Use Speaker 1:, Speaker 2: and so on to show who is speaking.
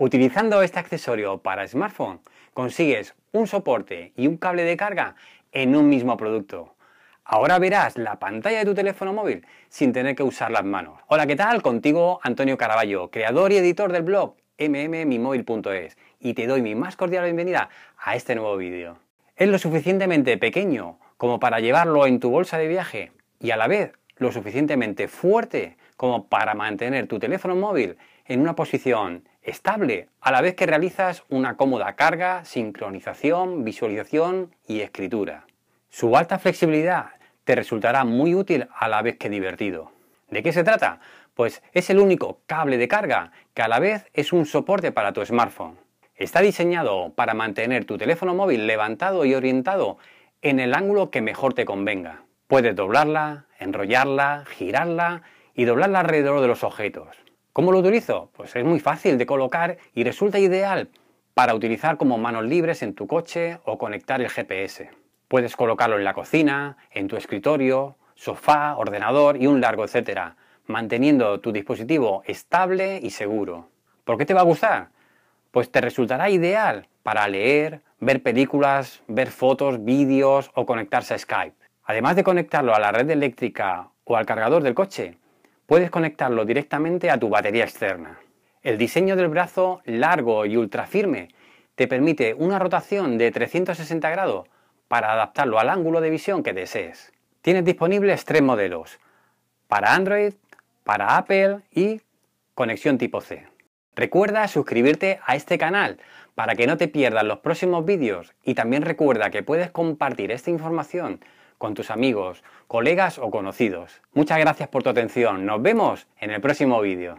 Speaker 1: Utilizando este accesorio para smartphone, consigues un soporte y un cable de carga en un mismo producto. Ahora verás la pantalla de tu teléfono móvil sin tener que usar las manos. Hola, ¿qué tal? Contigo Antonio Caraballo, creador y editor del blog mmmimóvil.es y te doy mi más cordial bienvenida a este nuevo vídeo. Es lo suficientemente pequeño como para llevarlo en tu bolsa de viaje y a la vez lo suficientemente fuerte como para mantener tu teléfono móvil en una posición estable, a la vez que realizas una cómoda carga, sincronización, visualización y escritura. Su alta flexibilidad te resultará muy útil a la vez que divertido. ¿De qué se trata? Pues es el único cable de carga que a la vez es un soporte para tu smartphone. Está diseñado para mantener tu teléfono móvil levantado y orientado en el ángulo que mejor te convenga. Puedes doblarla, enrollarla, girarla y doblarla alrededor de los objetos. ¿Cómo lo utilizo? Pues es muy fácil de colocar y resulta ideal para utilizar como manos libres en tu coche o conectar el GPS. Puedes colocarlo en la cocina, en tu escritorio, sofá, ordenador y un largo etcétera, manteniendo tu dispositivo estable y seguro. ¿Por qué te va a gustar? Pues te resultará ideal para leer, ver películas, ver fotos, vídeos o conectarse a Skype. Además de conectarlo a la red eléctrica o al cargador del coche, puedes conectarlo directamente a tu batería externa. El diseño del brazo largo y ultra firme te permite una rotación de 360 grados para adaptarlo al ángulo de visión que desees. Tienes disponibles tres modelos, para Android, para Apple y conexión tipo C. Recuerda suscribirte a este canal para que no te pierdas los próximos vídeos y también recuerda que puedes compartir esta información con tus amigos, colegas o conocidos. Muchas gracias por tu atención. Nos vemos en el próximo vídeo.